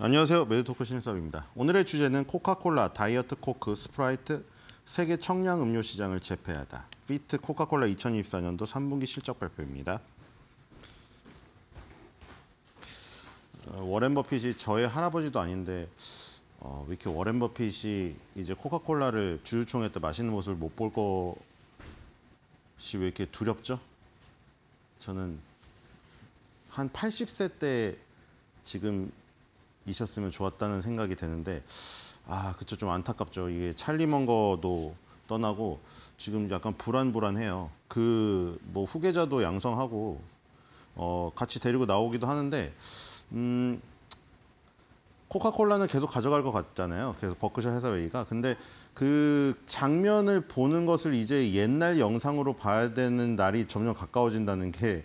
안녕하세요. 메드토크 신입사입니다. 오늘의 주제는 코카콜라, 다이어트 코크, 스프라이트, 세계 청량 음료 시장을 제패하다 피트 코카콜라 2024년도 3분기 실적 발표입니다. 어, 워렌 버핏이 저의 할아버지도 아닌데 어, 왜 이렇게 워렌 버핏이 이제 코카콜라를 주주총회 때 마시는 모습을 못 볼 것이 왜 이렇게 두렵죠? 저는 한 80세 때 지금 있었으면 좋았다는 생각이 드는데 아 그쵸 좀 안타깝죠. 이게 찰리 먼거도 떠나고 지금 약간 불안불안해요. 그 뭐 후계자도 양성하고 어 같이 데리고 나오기도 하는데 음 코카콜라는 계속 가져갈 것 같잖아요. 계속 버크셔 회사 웨이가 근데 그 장면을 보는 것을 이제 옛날 영상으로 봐야 되는 날이 점점 가까워진다는 게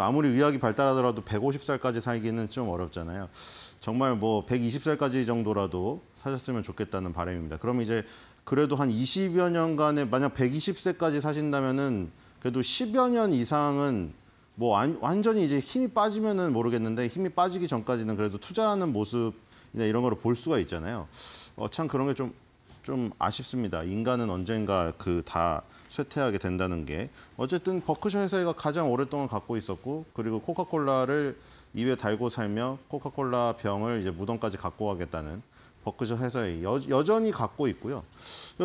아무리 의학이 발달하더라도 150살까지 살기는 좀 어렵잖아요. 정말 뭐 120살까지 정도라도 사셨으면 좋겠다는 바람입니다. 그럼 이제 그래도 한 20여 년간에 만약 120세까지 사신다면은 그래도 10여 년 이상은 뭐 안, 완전히 이제 힘이 빠지면은 모르겠는데 힘이 빠지기 전까지는 그래도 투자하는 모습이나 이런 거를 볼 수가 있잖아요. 어, 참 그런 게좀 좀 아쉽습니다. 인간은 언젠가 그 다 쇠퇴하게 된다는 게 어쨌든 버크셔 회사가 가장 오랫동안 갖고 있었고 그리고 코카콜라를 입에 달고 살며 코카콜라 병을 이제 무덤까지 갖고 가겠다는 버크셔 회사의 여, 여전히 갖고 있고요.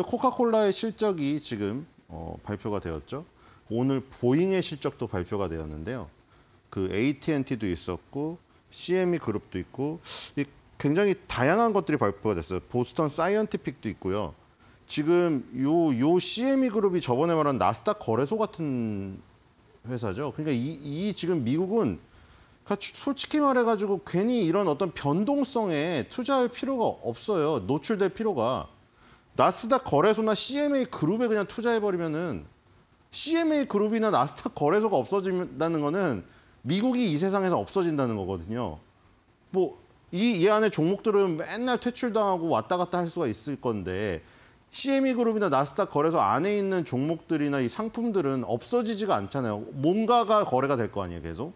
코카콜라의 실적이 지금 어, 발표가 되었죠. 오늘 보잉의 실적도 발표가 되었는데요. 그 AT&T도 있었고 CME 그룹도 있고 이 굉장히 다양한 것들이 발표가 됐어요. 보스턴 사이언티픽도 있고요. 지금 요, 요 CME 그룹이 저번에 말한 나스닥 거래소 같은 회사죠. 그러니까 이, 이 지금 미국은 그러니까 솔직히 말해가지고 괜히 이런 어떤 변동성에 투자할 필요가 없어요. 노출될 필요가. 나스닥 거래소나 CMA 그룹에 그냥 투자해버리면은 CMA 그룹이나 나스닥 거래소가 없어진다는 거는 미국이 이 세상에서 없어진다는 거거든요. 뭐 이, 이 안에 종목들은 맨날 퇴출당하고 왔다 갔다 할 수가 있을 건데 CME 그룹이나 나스닥 거래소 안에 있는 종목들이나 이 상품들은 없어지지가 않잖아요. 뭔가가 거래가 될 거 아니에요, 계속.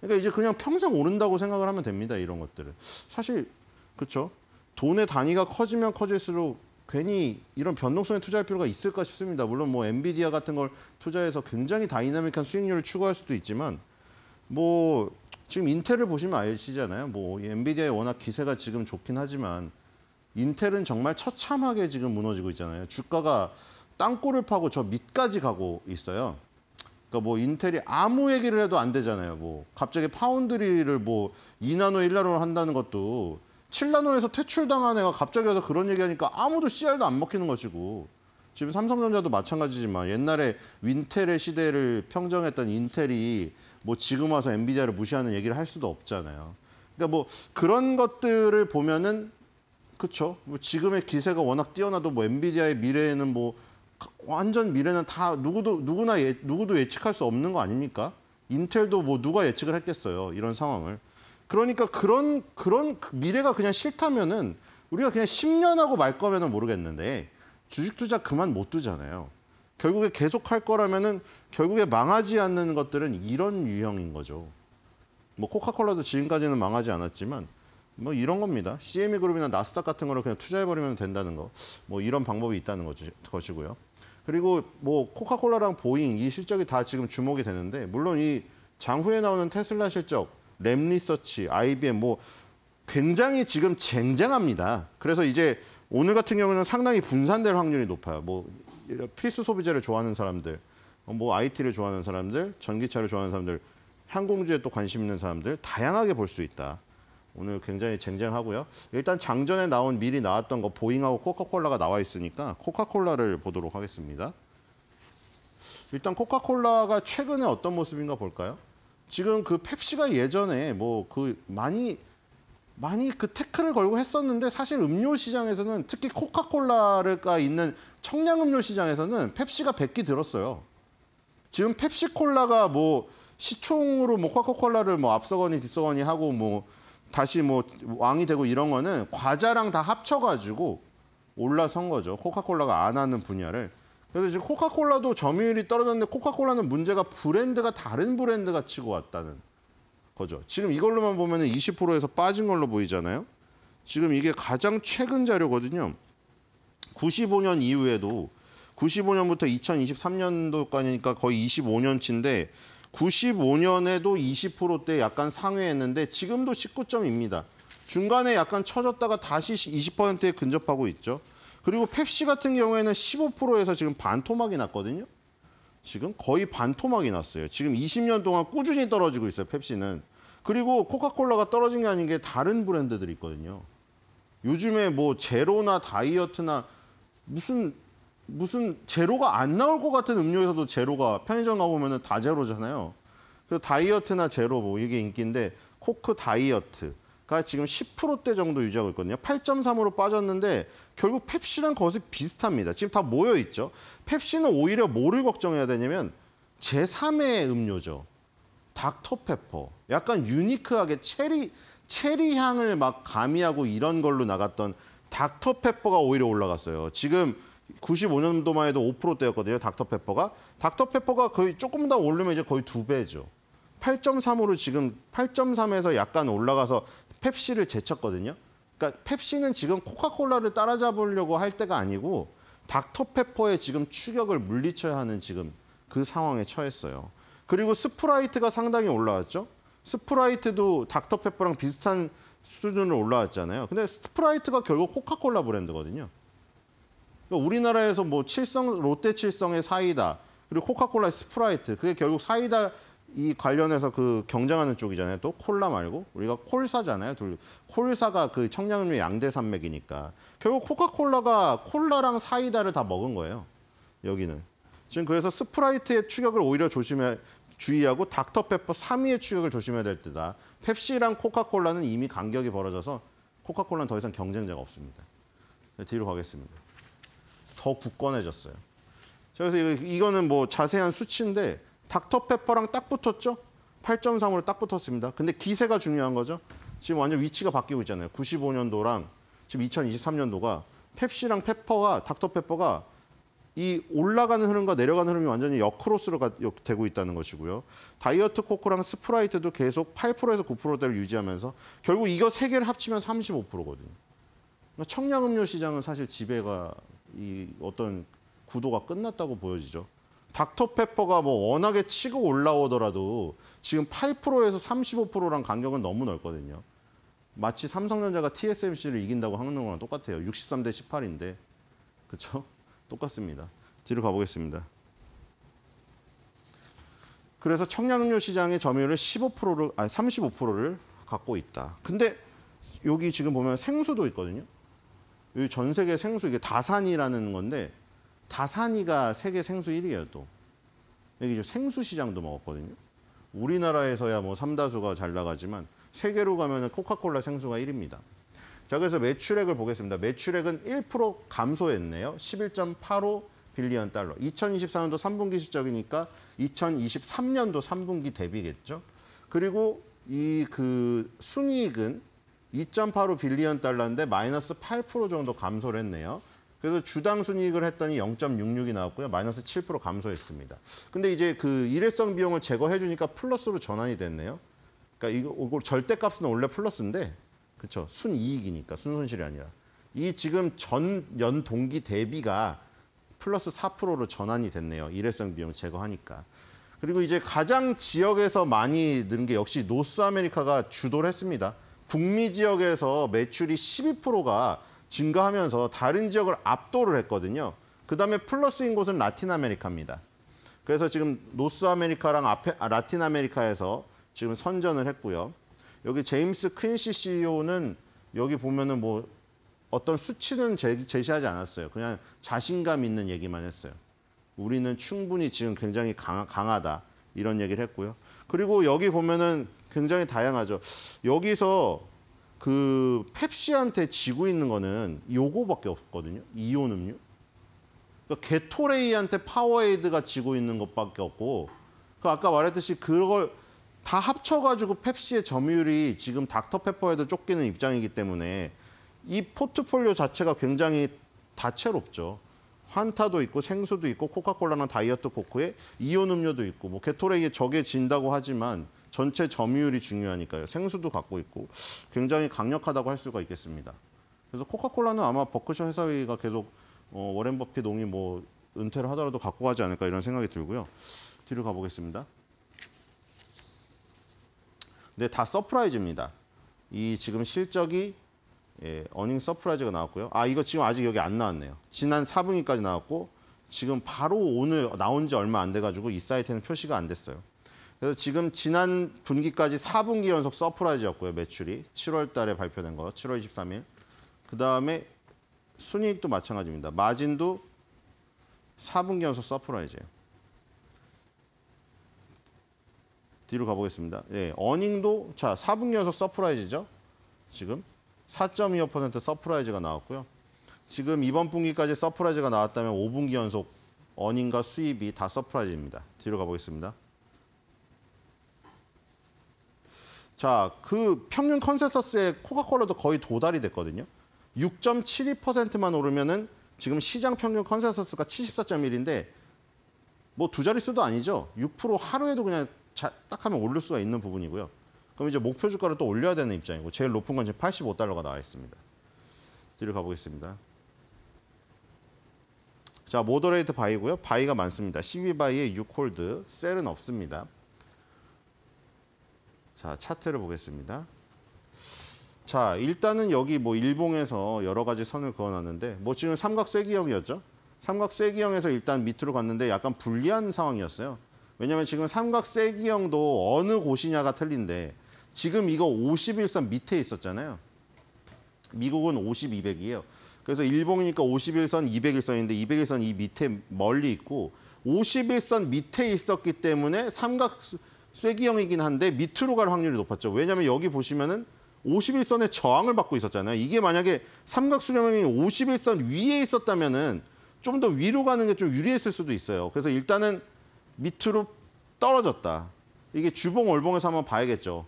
그러니까 이제 그냥 평생 오른다고 생각을 하면 됩니다, 이런 것들을. 사실 그렇죠. 돈의 단위가 커지면 커질수록 괜히 이런 변동성에 투자할 필요가 있을까 싶습니다. 물론 뭐 엔비디아 같은 걸 투자해서 굉장히 다이나믹한 수익률을 추구할 수도 있지만 뭐 지금 인텔을 보시면 아시잖아요. 뭐 엔비디아의 워낙 기세가 지금 좋긴 하지만 인텔은 정말 처참하게 지금 무너지고 있잖아요. 주가가 땅굴을 파고 저 밑까지 가고 있어요. 그러니까 뭐 인텔이 아무 얘기를 해도 안 되잖아요. 뭐 갑자기 파운드리를 뭐 2나노, 1나노로 한다는 것도 7나노에서 퇴출당한 애가 갑자기 와서 그런 얘기하니까 아무도 씨알도 안 먹히는 것이고 지금 삼성전자도 마찬가지지만 옛날에 윈텔의 시대를 평정했던 인텔이 뭐 지금 와서 엔비디아를 무시하는 얘기를 할 수도 없잖아요. 그러니까 뭐 그런 것들을 보면은 그렇죠. 뭐 지금의 기세가 워낙 뛰어나도 뭐 엔비디아의 미래에는 뭐 완전 미래는 다 누구도 누구나 예, 누구도 예측할 수 없는 거 아닙니까? 인텔도 뭐 누가 예측을 했겠어요. 이런 상황을. 그러니까 그런 그런 미래가 그냥 싫다면은 우리가 그냥 10년 하고 말 거면은 모르겠는데 주식 투자 그만 못 두잖아요. 결국에 계속 할 거라면은 결국에 망하지 않는 것들은 이런 유형인 거죠. 뭐 코카콜라도 지금까지는 망하지 않았지만 뭐 이런 겁니다. CME 그룹이나 나스닥 같은 거를 그냥 투자해 버리면 된다는 거. 뭐 이런 방법이 있다는 것이고요. 그리고 뭐 코카콜라랑 보잉 이 실적이 다 지금 주목이 되는데 물론 이 장후에 나오는 테슬라 실적, 램리서치, IBM 뭐 굉장히 지금 쟁쟁합니다. 그래서 이제 오늘 같은 경우는 상당히 분산될 확률이 높아요. 뭐 필수 소비자를 좋아하는 사람들, 뭐 IT를 좋아하는 사람들, 전기차를 좋아하는 사람들, 항공주에 또 관심 있는 사람들 다양하게 볼 수 있다. 오늘 굉장히 쟁쟁하고요. 일단 장전에 나온 미리 나왔던 거 보잉하고 코카콜라가 나와 있으니까 코카콜라를 보도록 하겠습니다. 일단 코카콜라가 최근에 어떤 모습인가 볼까요? 지금 그 펩시가 예전에 뭐 그 많이 많이 그 태클을 걸고 했었는데 사실 음료 시장에서는 특히 코카콜라가 있는 청량 음료 시장에서는 펩시가 100기 들었어요. 지금 펩시콜라가 뭐 시총으로 뭐 코카콜라를 뭐 앞서거니 뒤서거니 하고 뭐 다시 뭐 왕이 되고 이런 거는 과자랑 다 합쳐가지고 올라선 거죠. 코카콜라가 안 하는 분야를. 그래서 지금 코카콜라도 점유율이 떨어졌는데 코카콜라는 문제가 브랜드가 다른 브랜드가 치고 왔다는 거죠. 지금 이걸로만 보면 20%에서 빠진 걸로 보이잖아요. 지금 이게 가장 최근 자료거든요. 95년 이후에도 95년부터 2023년도까지니까 거의 25년치인데 95년에도 20%대 약간 상회했는데 지금도 19점입니다. 중간에 약간 쳐졌다가 다시 20%에 근접하고 있죠. 그리고 펩시 같은 경우에는 15%에서 지금 반토막이 났거든요. 지금 거의 반토막이 났어요. 지금 20년 동안 꾸준히 떨어지고 있어요, 펩시는. 그리고 코카콜라가 떨어진 게 아닌 게 다른 브랜드들이 있거든요. 요즘에 뭐 제로나 다이어트나 무슨 무슨 제로가 안 나올 것 같은 음료에서도 제로가 편의점 가보면 다 제로잖아요. 그래서 다이어트나 제로 뭐 이게 인기인데 코크 다이어트 가 지금 10%대 정도 유지하고 있거든요. 8.3으로 빠졌는데 결국 펩시랑 거의 비슷합니다. 지금 다 모여 있죠. 펩시는 오히려 뭐를 걱정해야 되냐면 제3의 음료죠. 닥터페퍼. 약간 유니크하게 체리 체리 향을 막 가미하고 이런 걸로 나갔던 닥터페퍼가 오히려 올라갔어요. 지금 95년도만 해도 5%대였거든요. 닥터페퍼가. 닥터페퍼가 거의 조금 더 오르면 이제 거의 두 배죠. 8.3으로 지금 8.3에서 약간 올라가서 펩시를 제쳤거든요. 그러니까 펩시는 지금 코카콜라를 따라잡으려고 할 때가 아니고 닥터페퍼에 지금 추격을 물리쳐야 하는 지금 그 상황에 처했어요. 그리고 스프라이트가 상당히 올라왔죠. 스프라이트도 닥터페퍼랑 비슷한 수준으로 올라왔잖아요. 근데 스프라이트가 결국 코카콜라 브랜드거든요. 그러니까 우리나라에서 뭐 칠성 롯데 칠성의 사이다 그리고 코카콜라 스프라이트 그게 결국 사이다 이 관련해서 그 경쟁하는 쪽이잖아요. 또 콜라 말고 우리가 콜사잖아요. 둘 콜사가 그 청량음료 양대 산맥이니까 결국 코카콜라가 콜라랑 사이다를 다 먹은 거예요. 여기는 지금 그래서 스프라이트의 추격을 오히려 조심해 주의하고 닥터페퍼 3위의 추격을 조심해야 될 때다. 펩시랑 코카콜라는 이미 간격이 벌어져서 코카콜라는 더 이상 경쟁자가 없습니다. 뒤로 가겠습니다. 더 굳건해졌어요. 그래서 이거는 뭐 자세한 수치인데 닥터페퍼랑 딱 붙었죠? 8.3으로 딱 붙었습니다. 근데 기세가 중요한 거죠. 지금 완전 위치가 바뀌고 있잖아요. 95년도랑 지금 2023년도가 펩시랑 페퍼가 닥터페퍼가 이 올라가는 흐름과 내려가는 흐름이 완전히 역크로스로 가, 역, 되고 있다는 것이고요. 다이어트 코크랑 스프라이트도 계속 8%에서 9%대를 유지하면서 결국 이거 세 개를 합치면 35%거든요. 청량음료 시장은 사실 지배가 이 어떤 구도가 끝났다고 보여지죠. 닥터페퍼가 뭐 워낙에 치고 올라오더라도 지금 8%에서 3 5란 간격은 너무 넓거든요. 마치 삼성전자가 TSMC를 이긴다고 하는 거랑 똑같아요. 63대 18인데. 그렇죠? 똑같습니다. 뒤로 가보겠습니다. 그래서 청량음료 시장의 점유율을 15%를 아니 35%를 갖고 있다. 근데 여기 지금 보면 생수도 있거든요. 여기 전 세계 생수 이게 다산이라는 건데 다산이가 세계 생수 1위여도 여기 생수 시장도 먹었거든요. 우리나라에서야 뭐 삼다수가 잘 나가지만 세계로 가면 은 코카콜라 생수가 1위입니다. 자, 그래서 매출액을 보겠습니다. 매출액은 1% 감소했네요. 11.85 빌리언 달러. 2024년도 3분기 실적이니까 2023년도 3분기 대비겠죠. 그리고 이 그 순이익은 2.85 빌리언 달러인데 마이너스 8% 정도 감소를 했네요. 그래서 주당 순이익을 했더니 0.66이 나왔고요. 마이너스 7% 감소했습니다. 근데 이제 그 일회성 비용을 제거해 주니까 플러스로 전환이 됐네요. 그러니까 이거, 이거 절대값은 원래 플러스인데 그렇죠. 순이익이니까 순손실이 아니라. 이 지금 전연 동기 대비가 플러스 4%로 전환이 됐네요. 일회성 비용 제거하니까. 그리고 이제 가장 지역에서 많이 는게 역시 노스 아메리카가 주도를 했습니다. 북미 지역에서 매출이 12%가 증가하면서 다른 지역을 압도를 했거든요. 그다음에 플러스인 곳은 라틴 아메리카입니다. 그래서 지금 노스 아메리카랑 아페, 라틴 아메리카에서 지금 선전을 했고요. 여기 제임스 퀸시 CEO는 여기 보면은 뭐 어떤 수치는 제시하지 않았어요. 그냥 자신감 있는 얘기만 했어요. 우리는 충분히 지금 굉장히 강하, 다 이런 얘기를 했고요. 그리고 여기 보면은 굉장히 다양하죠. 여기서 그 펩시한테 지고 있는 거는 요거밖에 없거든요. 이온 음료. 그러니까 게토레이한테 파워에이드가 지고 있는 것밖에 없고 그 아까 말했듯이 그걸 다 합쳐가지고 펩시의 점유율이 지금 닥터페퍼에도 쫓기는 입장이기 때문에 이 포트폴리오 자체가 굉장히 다채롭죠. 환타도 있고 생수도 있고 코카콜라나 다이어트 코크에 이온 음료도 있고 뭐 게토레이에 적에 진다고 하지만 전체 점유율이 중요하니까요. 생수도 갖고 있고 굉장히 강력하다고 할 수가 있겠습니다. 그래서 코카콜라는 아마 버크셔 회사회가 계속 어, 워렌 버핏 농이 뭐 은퇴를 하더라도 갖고 가지 않을까 이런 생각이 들고요. 뒤로 가보겠습니다. 네, 다 서프라이즈입니다. 이 지금 실적이 예, 어닝 서프라이즈가 나왔고요. 아, 이거 지금 아직 여기 안 나왔네요. 지난 4분기까지 나왔고 지금 바로 오늘 나온 지 얼마 안 돼가지고 이 사이트는 표시가 안 됐어요. 그래서 지금 지난 분기까지 4분기 연속 서프라이즈였고요, 매출이. 7월 달에 발표된 거, 7월 23일. 그다음에 순이익도 마찬가지입니다. 마진도 4분기 연속 서프라이즈예요. 뒤로 가보겠습니다. 예, 어닝도 자 4분기 연속 서프라이즈죠. 지금 4.25% 서프라이즈가 나왔고요. 지금 이번 분기까지 서프라이즈가 나왔다면 5분기 연속 어닝과 수입이 다 서프라이즈입니다. 뒤로 가보겠습니다. 자, 그 평균 컨센서스의 코카콜라도 거의 도달이 됐거든요. 6.72%만 오르면은 지금 시장 평균 컨센서스가 74.1인데 뭐 두 자릿수도 아니죠. 6% 하루에도 그냥 자, 딱 하면 올릴 수가 있는 부분이고요. 그럼 이제 목표 주가를 또 올려야 되는 입장이고 제일 높은 건 지금 85달러가 나와 있습니다. 뒤로 가보겠습니다. 자, 모더레이트 바이고요. 바이가 많습니다. 12바이에 6홀드, 셀은 없습니다. 자, 차트를 보겠습니다. 자, 일단은 여기 뭐 일봉에서 여러 가지 선을 그어놨는데 뭐 지금 삼각쐐기형이었죠. 삼각쐐기형에서 일단 밑으로 갔는데 약간 불리한 상황이었어요. 왜냐면 지금 삼각쐐기형도 어느 곳이냐가 틀린데 지금 이거 51선 밑에 있었잖아요. 미국은 5200이에요. 그래서 일봉이니까 51선, 200일선인데 200일선 이 밑에 멀리 있고 51선 밑에 있었기 때문에 삼각 쐐기형이긴 한데 밑으로 갈 확률이 높았죠. 왜냐하면 여기 보시면은 5 1선의 저항을 받고 있었잖아요. 이게 만약에 삼각 수렴형이 51선 위에 있었다면은 좀 더 위로 가는 게 좀 유리했을 수도 있어요. 그래서 일단은 밑으로 떨어졌다. 이게 주봉 월봉에서 한번 봐야겠죠.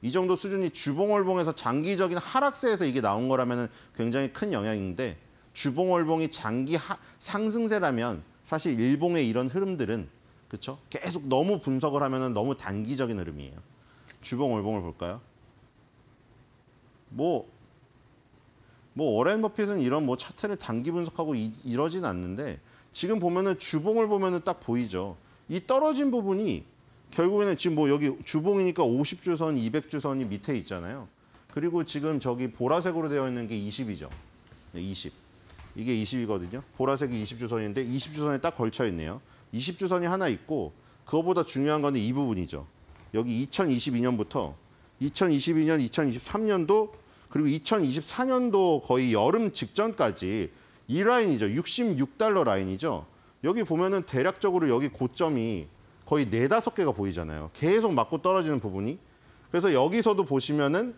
이 정도 수준이 주봉 월봉에서 장기적인 하락세에서 이게 나온 거라면 굉장히 큰 영향인데 주봉 월봉이 장기 하, 상승세라면 사실 일봉의 이런 흐름들은 그렇죠? 계속 너무 분석을 하면 너무 단기적인 흐름이에요. 주봉 월봉을 볼까요? 뭐뭐 오 뭐, 워렌 버핏은 이런 뭐 차트를 단기 분석하고 이, 이러진 않는데 지금 보면은 주봉을 보면은 딱 보이죠. 이 떨어진 부분이 결국에는 지금 뭐 여기 주봉이니까 50주선, 200주선이 밑에 있잖아요. 그리고 지금 저기 보라색으로 되어 있는 게 20이죠. 20. 이게 20이거든요. 보라색이 20주선인데 20주선에 딱 걸쳐 있네요. 20주선이 하나 있고 그거보다 중요한 거는 이 부분이죠. 여기 2022년부터 2022년, 2023년도 그리고 2024년도 거의 여름 직전까지 이 라인이죠. 66달러 라인이죠. 여기 보면은 대략적으로 여기 고점이 거의 네다섯 개가 보이잖아요. 계속 맞고 떨어지는 부분이. 그래서 여기서도 보시면은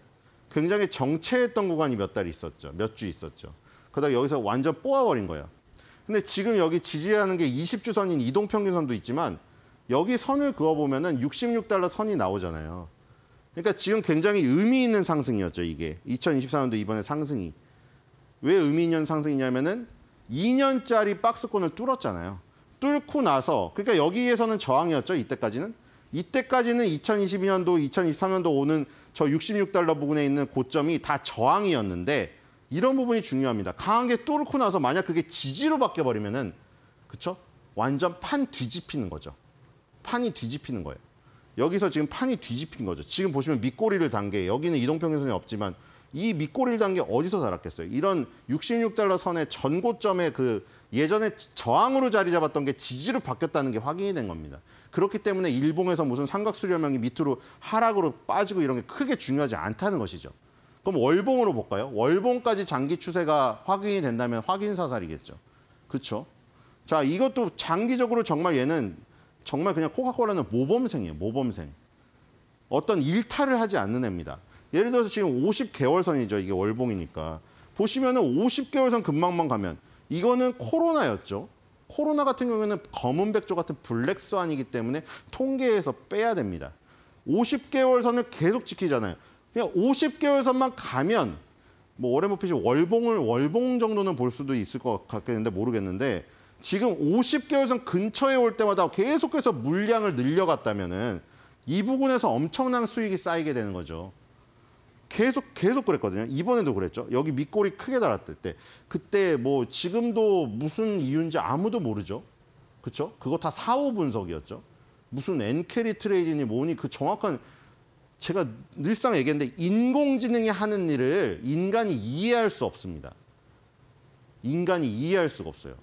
굉장히 정체했던 구간이 몇 달 있었죠. 몇 주 있었죠. 그러다 여기서 완전 뽑아버린거예요 근데 지금 여기 지지하는 게 20주선인 이동평균선도 있지만 여기 선을 그어보면 은 66달러 선이 나오잖아요. 그러니까 지금 굉장히 의미 있는 상승이었죠, 이게. 2024년도 이번에 상승이. 왜 의미 있는 상승이냐면은 2년짜리 박스권을 뚫었잖아요. 뚫고 나서, 그러니까 여기에서는 저항이었죠, 이때까지는. 이때까지는 2022년도, 2023년도 오는 저 66달러 부근에 있는 고점이 다 저항이었는데 이런 부분이 중요합니다. 강한 게 뚫고 나서 만약 그게 지지로 바뀌어버리면은 그쵸? 완전 판 뒤집히는 거죠. 판이 뒤집히는 거예요. 여기서 지금 판이 뒤집힌 거죠. 지금 보시면 밑꼬리를 단 게 여기는 이동평균선이 없지만 이 밑꼬리를 단 게 어디서 달았겠어요? 이런 66달러 선의 전고점에 그 예전에 저항으로 자리 잡았던 게 지지로 바뀌었다는 게 확인이 된 겁니다. 그렇기 때문에 일봉에서 무슨 삼각수렴형이 밑으로 하락으로 빠지고 이런 게 크게 중요하지 않다는 것이죠. 그럼 월봉으로 볼까요? 월봉까지 장기 추세가 확인이 된다면 확인 사살이겠죠. 그렇죠? 자, 이것도 장기적으로 정말 얘는 정말 그냥 코카콜라는 모범생이에요. 모범생. 어떤 일탈을 하지 않는 애입니다. 예를 들어서 지금 50개월선이죠. 이게 월봉이니까. 보시면은 50개월선 금방만 가면 이거는 코로나였죠. 코로나 같은 경우에는 검은 백조 같은 블랙스완이기 때문에 통계에서 빼야 됩니다. 50개월 선을 계속 지키잖아요. 그냥 50개월 선만 가면 뭐 월에 버피지 월봉을 월봉 정도는 볼 수도 있을 것 같겠는데 모르겠는데 지금 50개월 선 근처에 올 때마다 계속해서 물량을 늘려갔다면은 이 부분에서 엄청난 수익이 쌓이게 되는 거죠. 계속 계속 그랬거든요. 이번에도 그랬죠. 여기 밑골이 크게 달았을 때 그때 뭐 지금도 무슨 이유인지 아무도 모르죠. 그렇죠? 그거 다 사후 분석이었죠. 무슨 엔캐리 트레이딩이 뭐니 그 정확한 제가 늘상 얘기했는데 인공지능이 하는 일을 인간이 이해할 수 없습니다. 인간이 이해할 수가 없어요.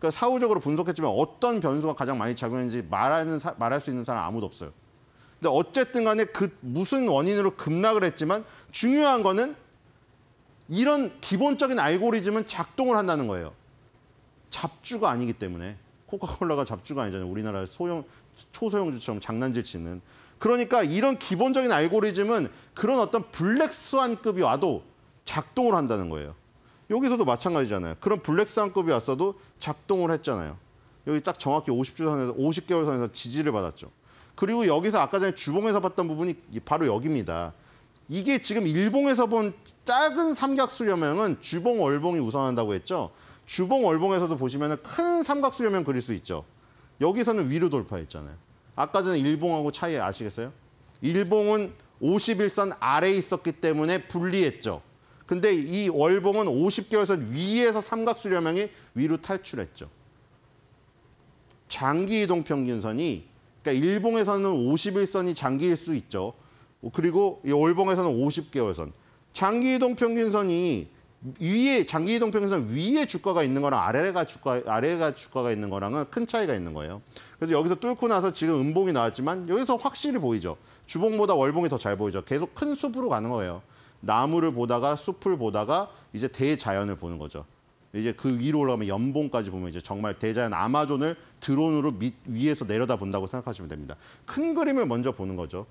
그러니까 사후적으로 분석했지만 어떤 변수가 가장 많이 작용했는지 말하는 사, 말할 수 있는 사람 아무도 없어요. 근데 어쨌든 간에 그 무슨 원인으로 급락을 했지만 중요한 거는 이런 기본적인 알고리즘은 작동을 한다는 거예요. 잡주가 아니기 때문에. 코카콜라가 잡주가 아니잖아요. 우리나라 소형 초소형 주처럼 장난질 치는. 그러니까 이런 기본적인 알고리즘은 그런 어떤 블랙스완급이 와도 작동을 한다는 거예요. 여기서도 마찬가지잖아요. 그런 블랙스완급이 왔어도 작동을 했잖아요. 여기 딱 정확히 50주 선에서 50개월 선에서 지지를 받았죠. 그리고 여기서 아까 전에 주봉에서 봤던 부분이 바로 여기입니다. 이게 지금 일봉에서 본 작은 삼각수렴형은 주봉 월봉이 우선한다고 했죠. 주봉 월봉에서도 보시면 큰 삼각수렴면 그릴 수 있죠. 여기서는 위로 돌파했잖아요. 아까 전에 일봉하고 차이 아시겠어요? 일봉은 51선 아래에 있었기 때문에 불리했죠. 근데 이 월봉은 50개월선 위에서 삼각수렴형이 위로 탈출했죠. 장기 이동 평균선이 그러니까 일봉에서는 51선이 장기일 수 있죠. 그리고 이 월봉에서는 50개월선. 장기 이동 평균선이 위에 장기 이동 평균선 위에 주가가 있는 거랑 아래가 주가 아래가 주가가 있는 거랑은 큰 차이가 있는 거예요. 그래서 여기서 뚫고 나서 지금 음봉이 나왔지만 여기서 확실히 보이죠. 주봉보다 월봉이 더 잘 보이죠. 계속 큰 숲으로 가는 거예요. 나무를 보다가 숲을 보다가 이제 대자연을 보는 거죠. 이제 그 위로 올라가면 연봉까지 보면 이제 정말 대자연 아마존을 드론으로 밑 위에서 내려다 본다고 생각하시면 됩니다. 큰 그림을 먼저 보는 거죠.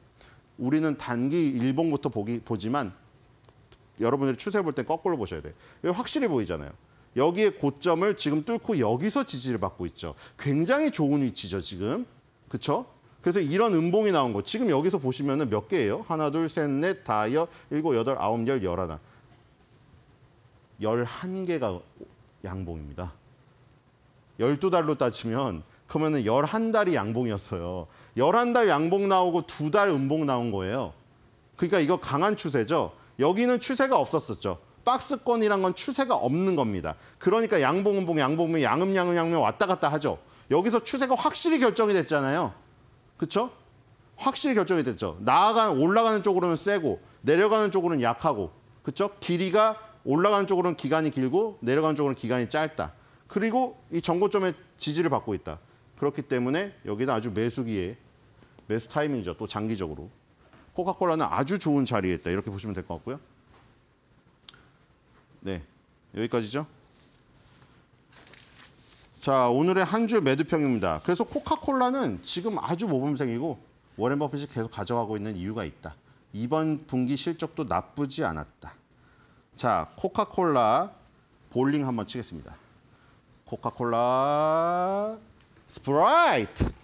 우리는 단기 일봉부터 보기 보지만 여러분들이 추세를 볼 땐 거꾸로 보셔야 돼요. 확실히 보이잖아요. 여기에 고점을 지금 뚫고 여기서 지지를 받고 있죠. 굉장히 좋은 위치죠, 지금. 그렇죠? 그래서 이런 음봉이 나온 거. 지금 여기서 보시면 은몇 개예요? 하나, 둘, 셋, 넷, 다, 섯 일곱, 여덟, 아홉, 열, 열하나. 열 한 개가 양봉입니다. 열 두 달로 따지면 그러면 은 열한 달이 양봉이었어요. 열 한 달 양봉 나오고 두 달 음봉 나온 거예요. 그러니까 이거 강한 추세죠. 여기는 추세가 없었었죠. 박스권이란 건 추세가 없는 겁니다. 그러니까 양봉은봉, 양봉은 양음, 양음, 양면 왔다 갔다 하죠. 여기서 추세가 확실히 결정이 됐잖아요. 그렇죠? 확실히 결정이 됐죠. 나아가 올라가는 쪽으로는 세고 내려가는 쪽으로는 약하고 그렇죠? 길이가 올라가는 쪽으로는 기간이 길고 내려가는 쪽으로는 기간이 짧다. 그리고 이전고점의 지지를 받고 있다. 그렇기 때문에 여기는 아주 매수기에 매수 타이밍이죠. 또 장기적으로. 코카콜라는 아주 좋은 자리에 있다. 이렇게 보시면 될 것 같고요. 네, 여기까지죠. 자, 오늘의 한 줄 매드평입니다. 그래서 코카콜라는 지금 아주 모범생이고 워렌 버핏이 계속 가져가고 있는 이유가 있다. 이번 분기 실적도 나쁘지 않았다. 자, 코카콜라 볼링 한번 치겠습니다. 코카콜라 스프라이트